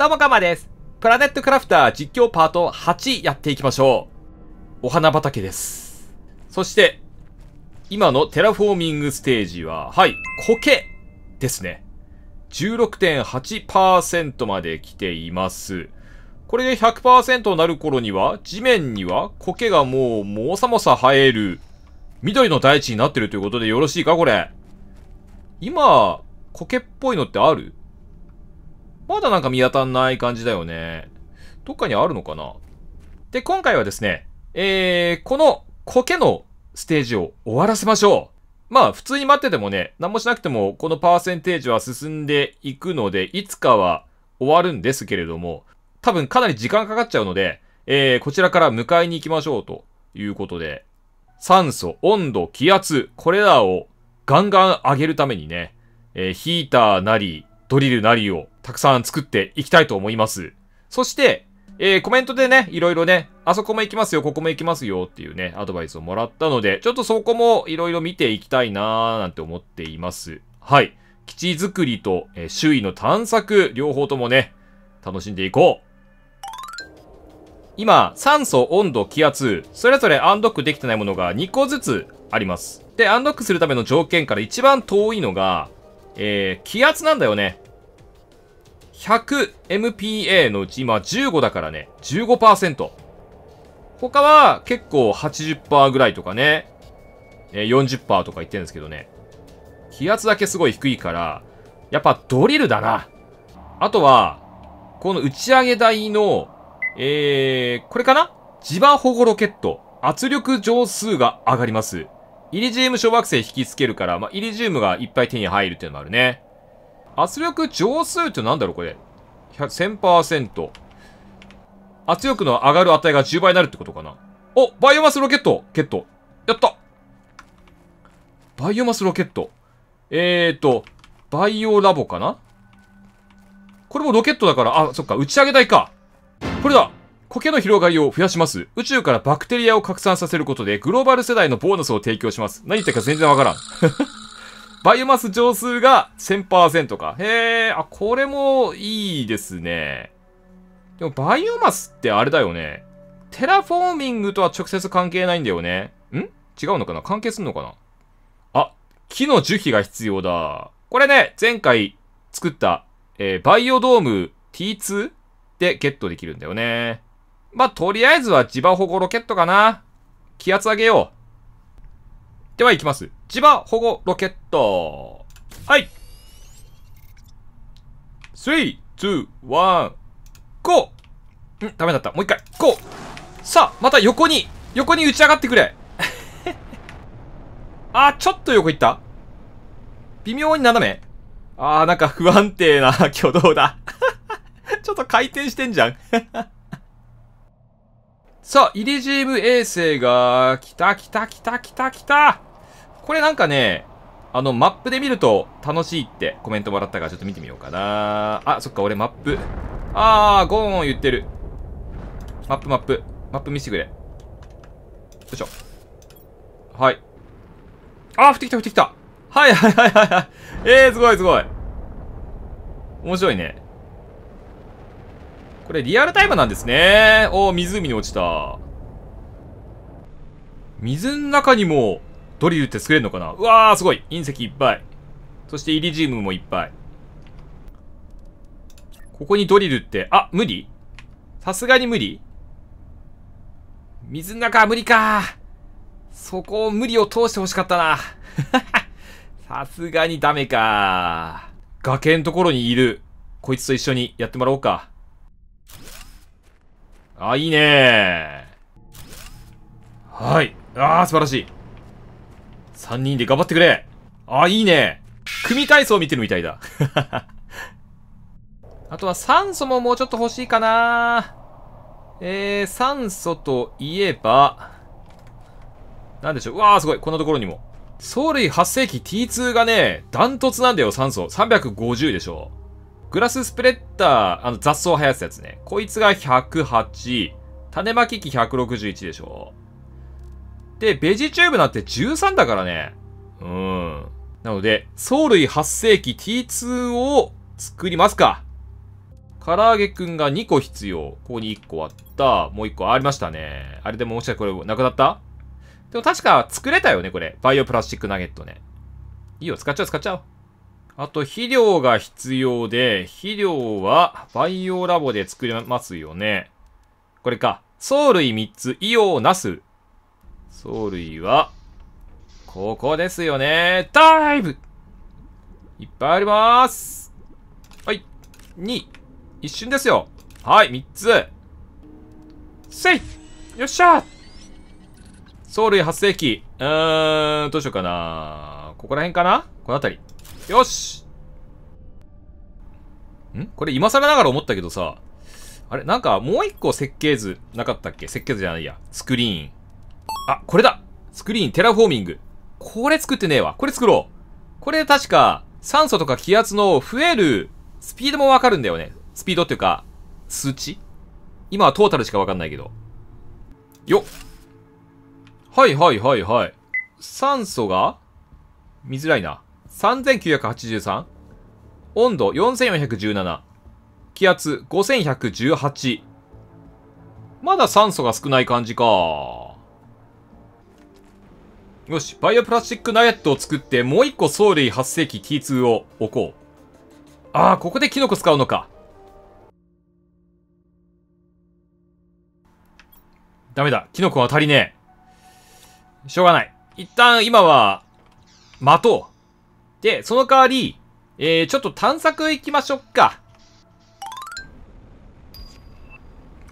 どうもかまです。プラネットクラフター実況パート8やっていきましょう。お花畑です。そして、今のテラフォーミングステージは、はい、苔ですね。16.8%まで来ています。これで100%になる頃には、地面には苔がもう、もさもさ生える、緑の大地になってるということでよろしいかこれ。今、苔っぽいのってあるまだなんか見当たんない感じだよね。どっかにあるのかなで、今回はですね、えー、この苔のステージを終わらせましょう。まあ、普通に待っててもね、何もしなくても、このパーセンテージは進んでいくので、いつかは終わるんですけれども、多分かなり時間かかっちゃうので、えー、こちらから迎えに行きましょうということで、酸素、温度、気圧、これらをガンガン上げるためにね、えー、ヒーターなり、ドリルなりをたくさん作っていきたいと思います。そして、えー、コメントでね、いろいろね、あそこも行きますよ、ここも行きますよっていうね、アドバイスをもらったので、ちょっとそこもいろいろ見ていきたいなーなんて思っています。はい。基地づくりと、えー、周囲の探索、両方ともね、楽しんでいこう。今、酸素、温度、気圧、それぞれアンドックできてないものが2個ずつあります。で、アンドックするための条件から一番遠いのが、えー、気圧なんだよね。100MPA のうち今15だからね、15%。他は結構80%ぐらいとかね、40%とか言ってるんですけどね。気圧だけすごい低いから、やっぱドリルだな。あとは、この打ち上げ台の、えー、これかな磁場保護ロケット。圧力乗数が上がります。イリジウム小惑星引き付けるから、まあ、イリジウムがいっぱい手に入るっていうのもあるね。圧力乗数ってなんだろうこれ。1000%。圧力の上がる値が10倍になるってことかな。おバイオマスロケットゲットやったバイオマスロケット。えーと、バイオラボかなこれもロケットだから、あ、そっか、打ち上げ台か。これだ苔の広がりを増やします。宇宙からバクテリアを拡散させることで、グローバル世代のボーナスを提供します。何言ってるか全然わからん。バイオマス上数が1000%か。へえ、あ、これもいいですね。でも、バイオマスってあれだよね。テラフォーミングとは直接関係ないんだよね。ん違うのかな関係すんのかなあ、木の樹皮が必要だ。これね、前回作った、えー、バイオドーム T2 でゲットできるんだよね。まあ、とりあえずは磁場保護ロケットかな。気圧上げよう。では行きます。磁場保護ロケット。はい。ー、ワン、GO! んダメだった。もう一回。GO! さあ、また横に、横に打ち上がってくれ。あー、ちょっと横行った微妙に斜めあー、なんか不安定な 挙動だ。ちょっと回転してんじゃん。さあ、イリジウム衛星が、来た来た来た来た来たこれなんかね、あの、マップで見ると楽しいってコメントもらったからちょっと見てみようかな。あ、そっか、俺マップ。あー、ゴーン言ってる。マップマップ。マップ見せてくれ。よいしょ。はい。あー、降ってきた降ってきた。はいはいはいはいはい。えー、すごいすごい。面白いね。これリアルタイムなんですね。おー、湖に落ちた。水の中にもドリルって作れるのかなうわー、すごい隕石いっぱい。そしてイリジウムもいっぱい。ここにドリルって、あ、無理さすがに無理水の中は無理かそこを無理を通してほしかったな。さすがにダメか崖のところにいる。こいつと一緒にやってもらおうか。あ、いいねはい。ああ、素晴らしい。3人で頑張ってくれあ、いいね組体操見てるみたいだ。あとは酸素ももうちょっと欲しいかなえー、酸素といえば、なんでしょう。うわー、すごい。こんなところにも。藻類発生器 T2 がね、ダントツなんだよ、酸素。350でしょ。グラススプレッダー、あの雑草生やすやつね。こいつが108、種まき機161でしょ。で、ベジチューブなんて13だからね。うん。なので、藻類発生器 T2 を作りますか。唐揚げくんが2個必要。ここに1個あった。もう1個ありましたね。あれでももしかしてこれなくなったでも確か作れたよね、これ。バイオプラスチックナゲットね。いいよ、使っちゃおう、使っちゃおう。あと、肥料が必要で、肥料はバイオラボで作れますよね。これか。藻類3つ、イオ、ナス、走塁は、ここですよね。ダイブいっぱいあります。はい。2。一瞬ですよ。はい、3つ。セイフよっしゃ走塁発生機。うーん、どうしようかな。ここら辺かなこの辺り。よしんこれ今更ながら思ったけどさ、あれなんかもう一個設計図なかったっけ設計図じゃないや。スクリーン。あ、これだスクリーンテラフォーミング。これ作ってねえわ。これ作ろう。これ確か、酸素とか気圧の増えるスピードもわかるんだよね。スピードっていうか、数値今はトータルしかわかんないけど。よっ。はいはいはいはい。酸素が見づらいな。3983? 温度4417。気圧5118。まだ酸素が少ない感じか。よし、バイオプラスチックナゲットを作って、もう一個藻類発生器 T2 を置こう。ああ、ここでキノコ使うのか。ダメだ。キノコは足りねえ。しょうがない。一旦今は、待とう。で、その代わり、えー、ちょっと探索行きましょうか。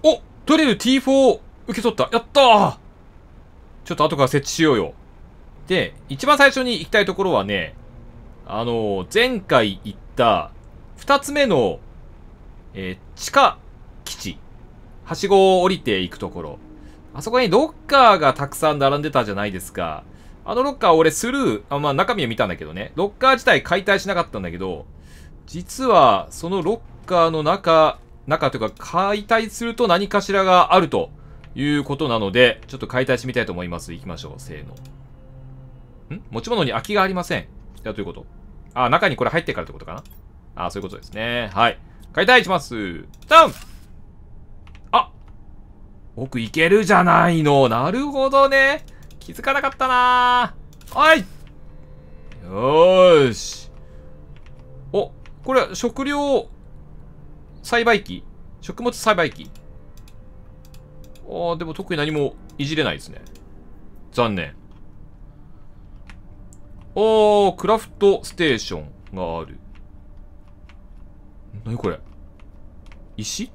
お取れる T4 受け取った。やったーちょっと後から設置しようよ。で、一番最初に行きたいところはね、あのー、前回行った二つ目の、えー、地下基地。はしごを降りていくところ。あそこにロッカーがたくさん並んでたじゃないですか。あのロッカー俺スルー、あまあ中身を見たんだけどね。ロッカー自体解体しなかったんだけど、実はそのロッカーの中、中というか解体すると何かしらがあるということなので、ちょっと解体してみたいと思います。行きましょう。せーの。ん持ち物に空きがありません。じゃあ、ということ。あ、中にこれ入ってからってことかなあ、そういうことですね。はい。解体します。ダンあ奥行けるじゃないの。なるほどね。気づかなかったなはいよーし。お、これは食料栽培機食物栽培機ああ、でも特に何もいじれないですね。残念。おー、クラフトステーションがある。なにこれ石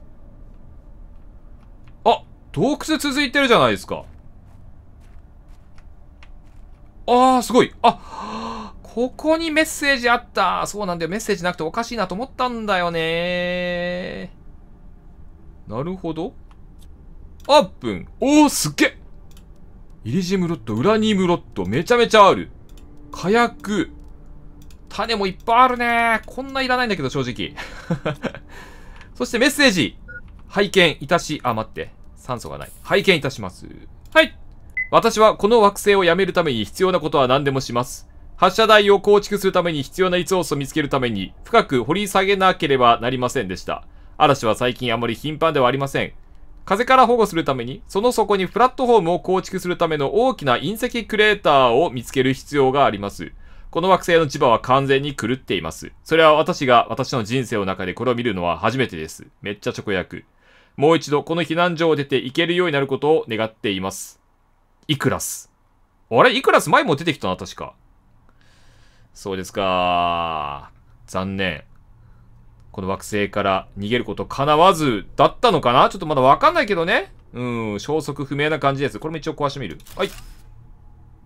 あ洞窟続いてるじゃないですか。あー、すごいあここにメッセージあったそうなんだよ。メッセージなくておかしいなと思ったんだよねなるほど。あっプん。おー、すっげえイリジムロット、ウラニムロット、めちゃめちゃある。火薬。種もいっぱいあるね。こんないらないんだけど、正直。そしてメッセージ。拝見いたし、あ、待って。酸素がない。拝見いたします。はい。私はこの惑星をやめるために必要なことは何でもします。発射台を構築するために必要なリソースを見つけるために深く掘り下げなければなりませんでした。嵐は最近あまり頻繁ではありません。風から保護するために、その底にプラットフォームを構築するための大きな隕石クレーターを見つける必要があります。この惑星の磁場は完全に狂っています。それは私が私の人生の中でこれを見るのは初めてです。めっちゃ直訳。もう一度この避難所を出て行けるようになることを願っています。イクラス。あれイクラス前も出てきたな、確か。そうですか。残念。この惑星から逃げること叶わずだったのかなちょっとまだわかんないけどね。うん、消息不明な感じです。これも一応壊してみる。はい。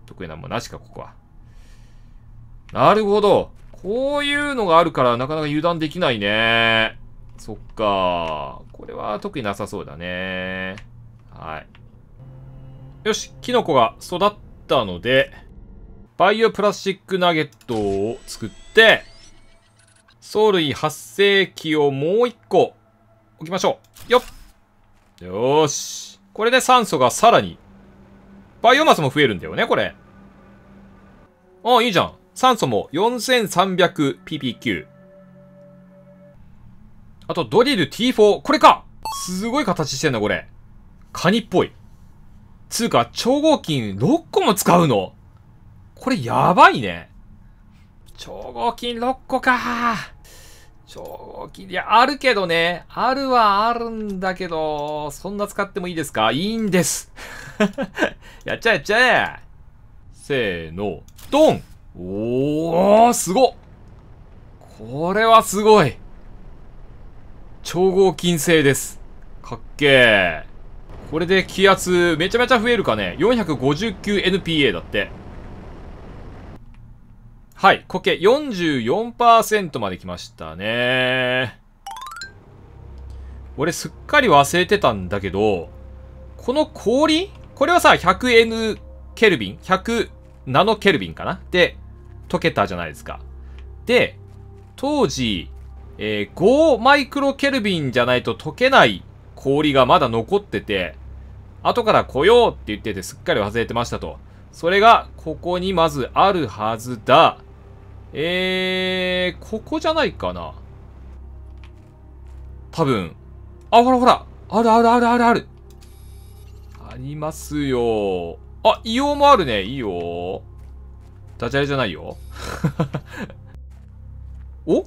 得意なもんなしか、ここは。なるほど。こういうのがあるから、なかなか油断できないね。そっか。これは特になさそうだね。はい。よし、キノコが育ったので、バイオプラスチックナゲットを作って、藻類発生器をもう一個置きましょう。よっよーし。これで酸素がさらに、バイオマスも増えるんだよね、これ。ああ、いいじゃん。酸素も 4300ppq。あと、ドリル T4。これかすごい形してんな、これ。カニっぽい。つうか、超合金6個も使うのこれやばいね。超合金6個かー。正気、いや、あるけどね。あるはあるんだけど、そんな使ってもいいですかいいんです。やっちゃえやっちゃえ。せーの、ドンおー、すごこれはすごい。超合金製です。かっけー。これで気圧めちゃめちゃ増えるかね。459NPA だって。はい、コケ44%まで来ましたね。俺すっかり忘れてたんだけど、この氷これはさ、100N ケルビン ?100 ナノケルビンかなで、溶けたじゃないですか。で、当時、えー、5マイクロケルビンじゃないと溶けない氷がまだ残ってて、後から来ようって言っててすっかり忘れてましたと。それが、ここにまずあるはずだ。えー、ここじゃないかな。多分。あ、ほらほらあるあるあるあるあるありますよ。あ、硫黄もあるね。いいよ。ダジャレじゃないよ。お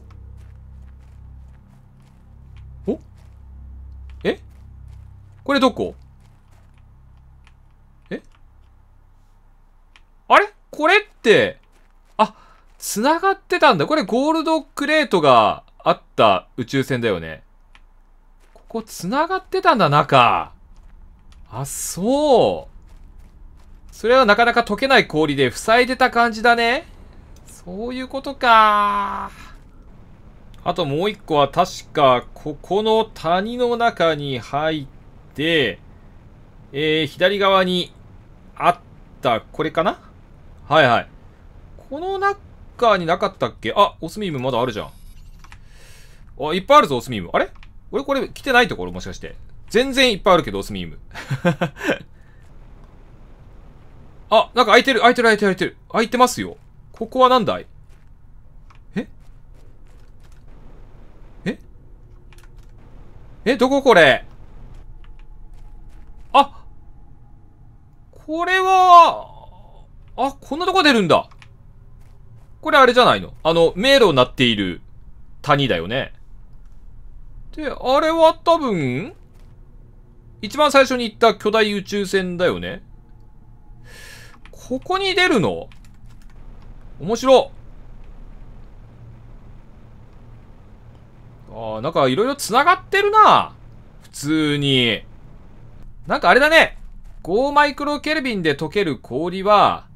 おえこれどこえあれこれって、繋がってたんだ。これゴールドクレートがあった宇宙船だよね。ここ繋がってたんだ、中。あ、そう。それはなかなか溶けない氷で塞いでた感じだね。そういうことか。あともう一個は確か、ここの谷の中に入って、えー、左側にあった、これかなはいはい。この中カーになかったっけあ、オスミームまだあるじゃん。あ、いっぱいあるぞ、オスミーム。あれ俺これ来てないところもしかして。全然いっぱいあるけど、オスミーム。あ、なんか開いてる、開いてる、開いてる、開いてる。開いてますよ。ここは何だいえええ、どここれあこれは、あ、こんなとこ出るんだ。これあれじゃないのあの、迷路になっている谷だよね。で、あれは多分、一番最初に行った巨大宇宙船だよね。ここに出るの面白ああ、なんかいろいろ繋がってるな。普通に。なんかあれだね。5マイクロケルビンで溶ける氷は、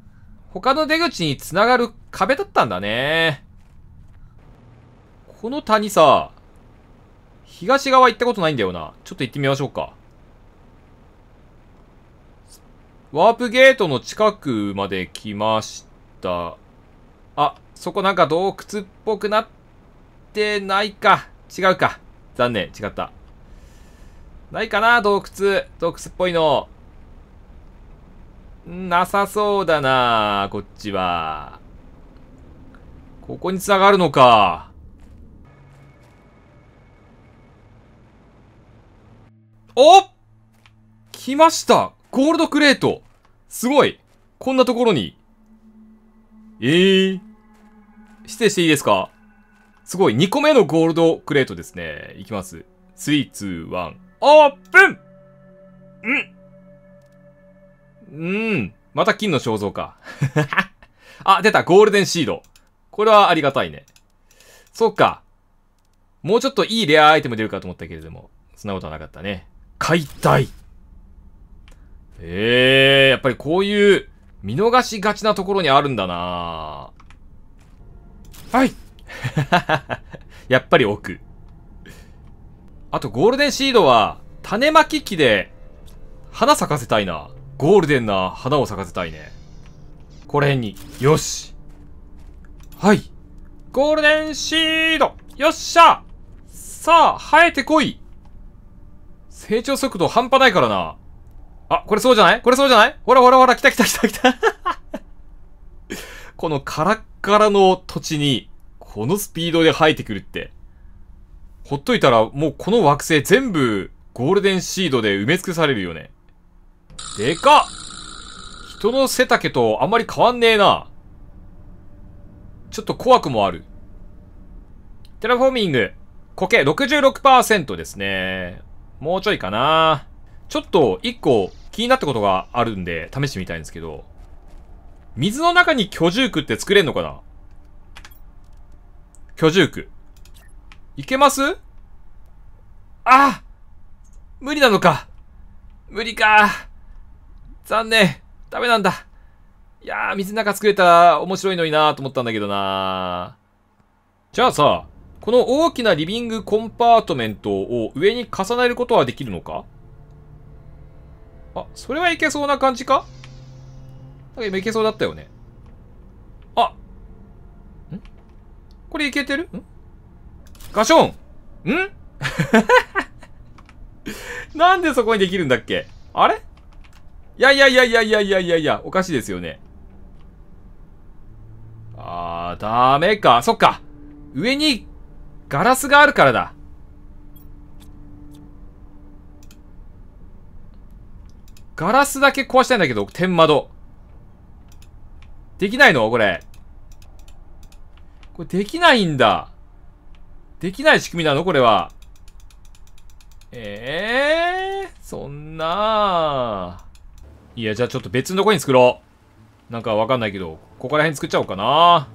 他の出口に繋がる壁だったんだね。この谷さ、東側行ったことないんだよな。ちょっと行ってみましょうか。ワープゲートの近くまで来ました。あ、そこなんか洞窟っぽくなってないか。違うか。残念、違った。ないかな、洞窟。洞窟っぽいの。なさそうだな、こっちは。ここに繋がるのか。お来ましたゴールドクレートすごいこんなところに。ええー、失礼していいですかすごい。2個目のゴールドクレートですね。いきます。3、2、1、オープンうんうん。また金の肖像か。あ、出た。ゴールデンシード。これはありがたいね。そうか。もうちょっといいレアアイテム出るかと思ったけれども、そんなことはなかったね。解体ええー、やっぱりこういう見逃しがちなところにあるんだなはい やっぱり奥。あとゴールデンシードは種まき機で花咲かせたいな。ゴールデンな花を咲かせたいね。これに。よし。はい。ゴールデンシードよっしゃさあ、生えてこい成長速度半端ないからな。あ、これそうじゃないこれそうじゃないほらほらほら、来た来た来た来た このカラッカラの土地に、このスピードで生えてくるって。ほっといたら、もうこの惑星全部、ゴールデンシードで埋め尽くされるよね。でかっ人の背丈とあんまり変わんねえな。ちょっと怖くもある。テラフォーミング、苔66%ですね。もうちょいかな。ちょっと一個気になったことがあるんで、試してみたいんですけど。水の中に居住区って作れんのかな居住区。いけますあ無理なのか。無理か。残念。ダメなんだ。いやー、水の中作れたら面白いのになーと思ったんだけどなー。じゃあさ、この大きなリビングコンパートメントを上に重ねることはできるのかあ、それはいけそうな感じかなんか今いけそうだったよね。あんこれいけてるんガションん なんでそこにできるんだっけあれいやいやいやいやいやいやいやいや、おかしいですよね。ダメか。そっか。上にガラスがあるからだ。ガラスだけ壊したいんだけど、天窓。できないのこれ。これできないんだ。できない仕組みなのこれは。ええー、そんないや、じゃあちょっと別のとこに作ろう。なんかわかんないけど、ここら辺作っちゃおうかな。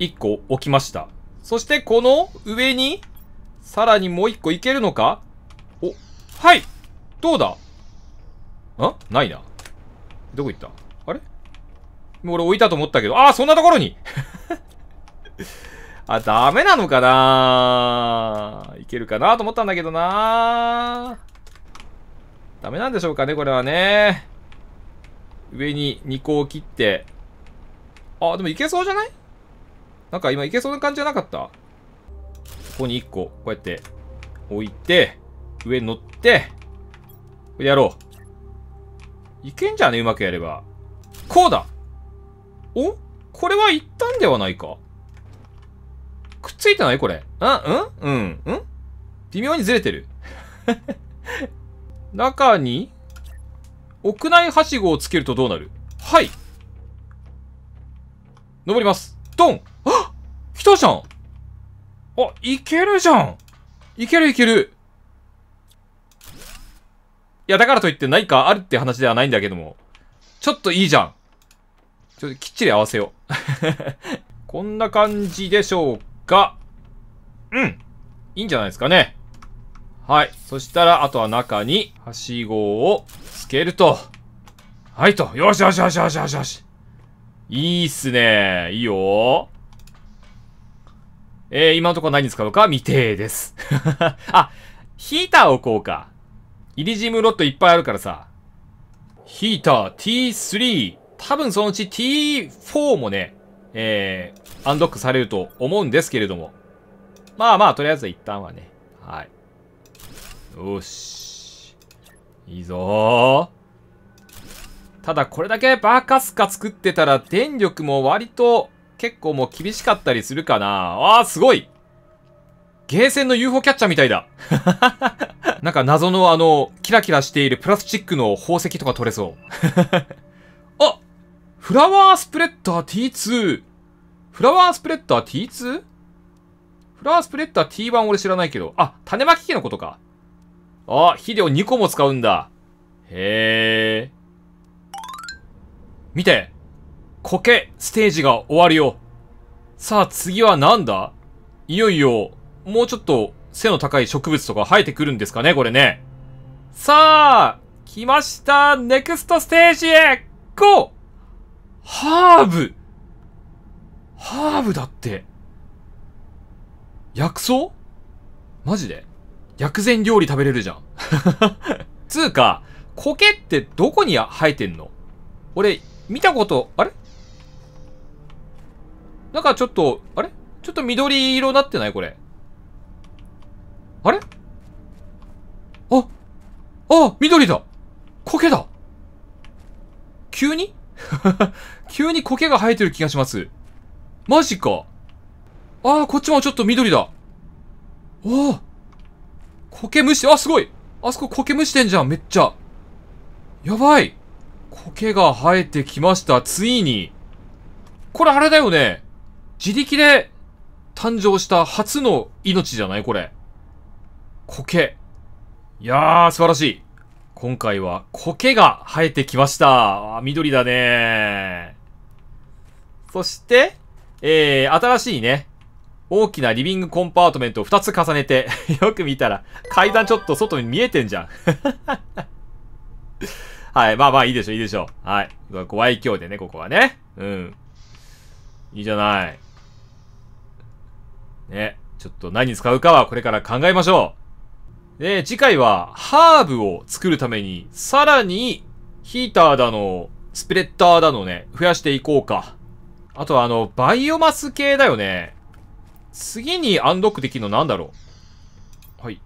1個置きました。そしてこの上に、さらにもう1個いけるのかお、はいどうだんないな。どこ行ったあれもう俺置いたと思ったけど、ああ、そんなところに あ、ダメなのかないけるかなと思ったんだけどなダメなんでしょうかね、これはね。上に2個を切って。あ、でもいけそうじゃないなんか今いけそうな感じじゃなかったここに1個、こうやって置いて、上に乗って、これやろう。いけんじゃねうまくやれば。こうだおこれはったんではないかくっついてないこれ。あ、うんうんうん微妙にずれてる。中に、屋内はしごをつけるとどうなるはい登ります。ドンあ来たじゃんあ、いけるじゃんいけるいけるいや、だからといって何かあるって話ではないんだけども。ちょっといいじゃんちょっときっちり合わせよう。こんな感じでしょうかうん。いいんじゃないですかね。はい。そしたら、あとは中に、はしごをつけると。はいと。よしよしよしよしよしよし。いいっすね。いいよ。えー、今のところ何使うか未定です。あ、ヒーターを置こうか。イリジムロットいっぱいあるからさ。ヒーター T3。多分そのうち T4 もね、えー、アンドックされると思うんですけれども。まあまあ、とりあえず一旦はね。はい。よし。いいぞー。ただこれだけバカスカ作ってたら電力も割と結構もう厳しかったりするかな。ああ、すごいゲーセンの UFO キャッチャーみたいだ。なんか謎のあの、キラキラしているプラスチックの宝石とか取れそう。あフラワースプレッダー T2。フラワースプレッダー T2? フラワースプレッダー T1 俺知らないけど。あ、種まき機のことか。あ、肥料2個も使うんだ。へえ。見て苔ステージが終わるよ。さあ次は何だいよいよ、もうちょっと背の高い植物とか生えてくるんですかねこれね。さあ来ましたネクストステージへゴーハーブハーブだって。薬草マジで薬膳料理食べれるじゃん。つうか、苔ってどこに生えてんの俺、見たこと、あれなんかちょっと、あれちょっと緑色になってないこれ。あれああ緑だ苔だ急に 急に苔が生えてる気がします。マジか。ああ、こっちもちょっと緑だ。おお苔蒸しあ、すごいあそこ苔蒸してんじゃん、めっちゃ。やばい苔が生えてきました。ついに。これあれだよね。自力で誕生した初の命じゃないこれ。苔。いやー、素晴らしい。今回は苔が生えてきました。緑だねそして、えー、新しいね、大きなリビングコンパートメントを2つ重ねて よく見たら、階段ちょっと外に見えてんじゃん。はい。まあまあ、いいでしょう、いいでしょう。はい。ご愛嬌でね、ここはね。うん。いいじゃない。ね。ちょっと何に使うかはこれから考えましょう。で、次回は、ハーブを作るために、さらに、ヒーターだの、スプレッダーだのね、増やしていこうか。あとはあの、バイオマス系だよね。次にアンロックできるのなんだろうはい。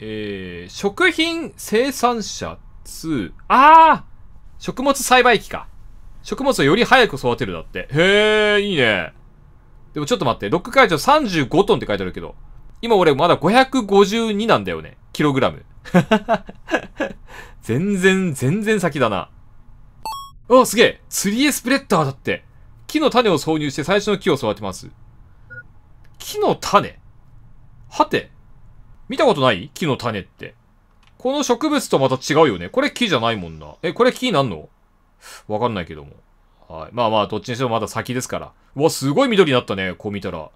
えー、食品生産者つ、ああ食物栽培機か。食物をより早く育てるだって。へえ、いいね。でもちょっと待って、ロック解除35トンって書いてあるけど、今俺まだ552なんだよね。キログラム。全然、全然先だな。あ、すげえ !3A スプレッダーだって。木の種を挿入して最初の木を育てます。木の種はて見たことない木の種って。この植物とまた違うよね。これ木じゃないもんな。え、これ木なんのわかんないけども。はい。まあまあ、どっちにしてもまだ先ですから。うわ、すごい緑になったね。こう見たら。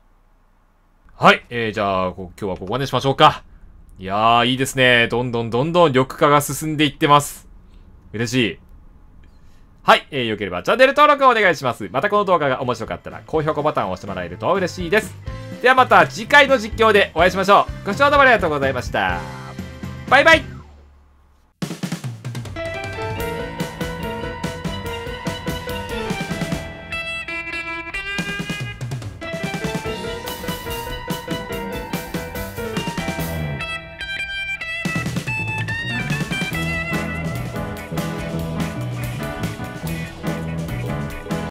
はい。えー、じゃあ、今日はここまでしましょうか。いやー、いいですね。どんどんどんどん緑化が進んでいってます。嬉しい。はい。えー、よければチャンネル登録をお願いします。またこの動画が面白かったら、高評価ボタンを押してもらえると嬉しいです。ではまた次回の実況でお会いしましょう。ご視聴どうもありがとうございました。バイバイ